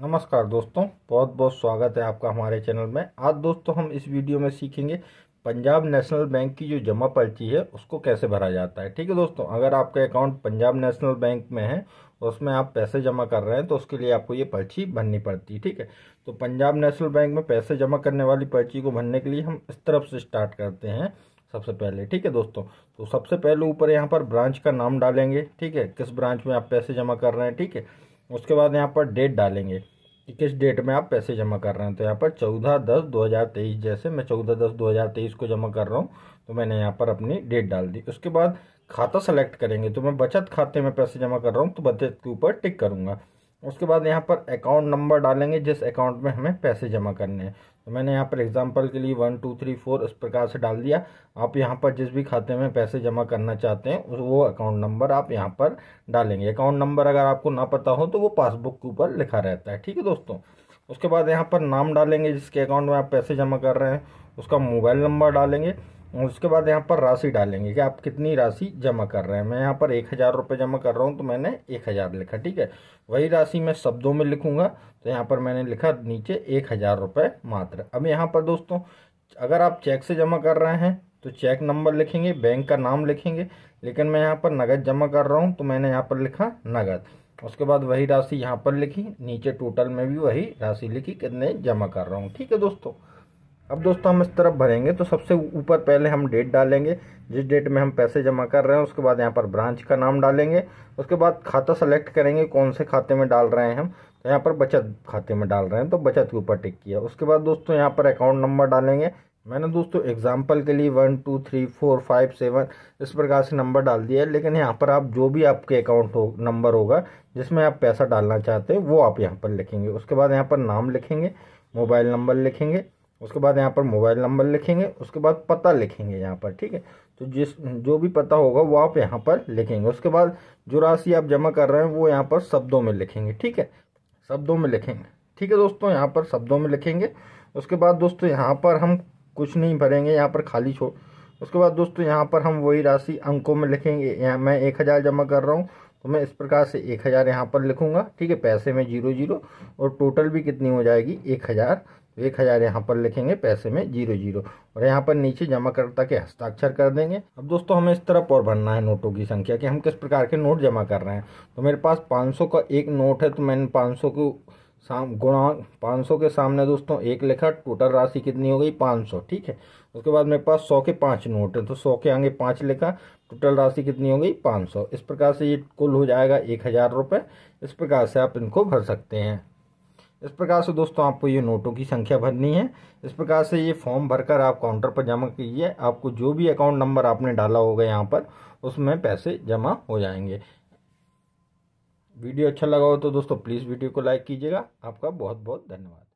नमस्कार दोस्तों बहुत बहुत स्वागत है आपका हमारे चैनल में आज दोस्तों हम इस वीडियो में सीखेंगे पंजाब नेशनल बैंक की जो जमा पर्ची है उसको कैसे भरा जाता है ठीक है दोस्तों अगर आपका अकाउंट पंजाब नेशनल बैंक में है और उसमें आप पैसे जमा कर रहे हैं तो उसके लिए आपको ये पर्ची भरनी पड़ती है ठीक है तो पंजाब नेशनल बैंक में पैसे जमा करने वाली पर्ची को भरने के लिए हम इस तरफ से स्टार्ट करते हैं सबसे पहले ठीक है दोस्तों तो सबसे पहले ऊपर यहाँ पर ब्रांच का नाम डालेंगे ठीक है किस ब्रांच में आप पैसे जमा कर रहे हैं ठीक है उसके बाद यहाँ पर डेट डालेंगे कि किस डेट में आप पैसे जमा कर रहे हैं तो यहाँ पर चौदह दस दो हज़ार तेईस जैसे मैं चौदह दस दो हज़ार तेईस को जमा कर रहा हूँ तो मैंने यहाँ पर अपनी डेट डाल दी उसके बाद खाता सेलेक्ट करेंगे तो मैं बचत खाते में पैसे जमा कर रहा हूँ तो बचत के ऊपर टिक करूँगा उसके बाद यहाँ पर अकाउंट नंबर डालेंगे जिस अकाउंट में हमें पैसे जमा करने हैं तो मैंने यहाँ पर एग्जांपल के लिए वन टू थ्री फोर इस प्रकार से डाल दिया आप यहाँ पर जिस भी खाते में पैसे जमा करना चाहते हैं वो अकाउंट नंबर आप यहाँ पर डालेंगे अकाउंट नंबर अगर आपको ना पता हो तो वो पासबुक के ऊपर लिखा रहता है ठीक है दोस्तों उसके बाद यहाँ पर नाम डालेंगे जिसके अकाउंट में आप पैसे जमा कर रहे हैं उसका मोबाइल नंबर डालेंगे और उसके बाद यहाँ पर राशि डालेंगे कि आप कितनी राशि जमा कर रहे हैं मैं यहाँ पर एक हज़ार रुपये जमा कर रहा हूँ तो मैंने एक हज़ार लिखा ठीक है वही राशि मैं शब्दों में लिखूँगा तो यहाँ पर मैंने लिखा नीचे एक हज़ार रुपये मात्र अब यहाँ पर दोस्तों अगर आप चेक से जमा कर रहे हैं तो चेक नंबर लिखेंगे बैंक का नाम लिखेंगे लेकिन मैं यहाँ पर नगद जमा कर रहा हूँ तो मैंने यहाँ पर लिखा नगद उसके बाद वही राशि यहाँ पर लिखी नीचे टोटल में भी वही राशि लिखी कितने जमा कर रहा हूँ ठीक है दोस्तों अब दोस्तों हम इस तरफ भरेंगे तो सबसे ऊपर पहले हम डेट डालेंगे जिस डेट में हम पैसे जमा कर रहे हैं उसके बाद यहाँ पर ब्रांच का नाम डालेंगे उसके बाद खाता सेलेक्ट करेंगे कौन से खाते में डाल रहे हैं हम तो यहाँ पर बचत खाते में डाल रहे हैं तो बचत के ऊपर टिक किया उसके बाद दोस्तों यहाँ पर अकाउंट नंबर डालेंगे मैंने दोस्तों एग्जाम्पल के लिए one two three four five seven इस प्रकार से नंबर डाल दिया है लेकिन यहाँ पर आप जो भी आपके अकाउंट हो नंबर होगा जिसमें आप पैसा डालना चाहते हैं वो आप यहाँ पर लिखेंगे उसके बाद यहाँ पर नाम लिखेंगे मोबाइल नंबर लिखेंगे उसके बाद यहाँ पर मोबाइल नंबर लिखेंगे उसके बाद पता लिखेंगे यहाँ पर ठीक है तो जिस जो भी पता होगा वो आप यहाँ पर लिखेंगे उसके बाद जो राशि आप जमा कर रहे हैं वो यहाँ पर शब्दों में लिखेंगे ठीक है शब्दों में लिखेंगे ठीक है दोस्तों यहाँ पर शब्दों में लिखेंगे उसके बाद दोस्तों यहाँ पर हम कुछ नहीं भरेंगे यहाँ पर खाली छोड़ उसके बाद दोस्तों यहाँ पर हम वही राशि अंकों में लिखेंगे यहाँ मैं एक हज़ार जमा कर रहा हूँ तो मैं इस प्रकार से एक हज़ार यहाँ पर लिखूँगा ठीक है पैसे में जीरो जीरो और टोटल भी कितनी हो जाएगी एक हज़ार एक हज़ार यहाँ पर लिखेंगे पैसे में जीरो जीरो और यहाँ पर नीचे जमाकर्ता के हस्ताक्षर कर देंगे अब दोस्तों हमें इस तरफ और भरना है नोटों की संख्या कि हम किस प्रकार के नोट जमा कर रहे हैं तो मेरे पास 500 का एक नोट है तो मैंने 500 को साम गुणा पाँच के सामने दोस्तों एक लिखा टोटल राशि कितनी हो गई पाँच ठीक है उसके बाद मेरे पास सौ के पाँच नोट है तो सौ के आगे पाँच लिखा टोटल राशि कितनी हो गई पाँच इस प्रकार से ये कुल हो जाएगा एक हज़ार रुपये इस प्रकार से आप इनको भर सकते हैं इस प्रकार से दोस्तों आपको ये नोटों की संख्या भरनी है इस प्रकार से ये फॉर्म भरकर आप काउंटर पर जमा कीजिए आपको जो भी अकाउंट नंबर आपने डाला होगा यहाँ पर उसमें पैसे जमा हो जाएंगे वीडियो अच्छा लगा हो तो दोस्तों प्लीज़ वीडियो को लाइक कीजिएगा आपका बहुत बहुत धन्यवाद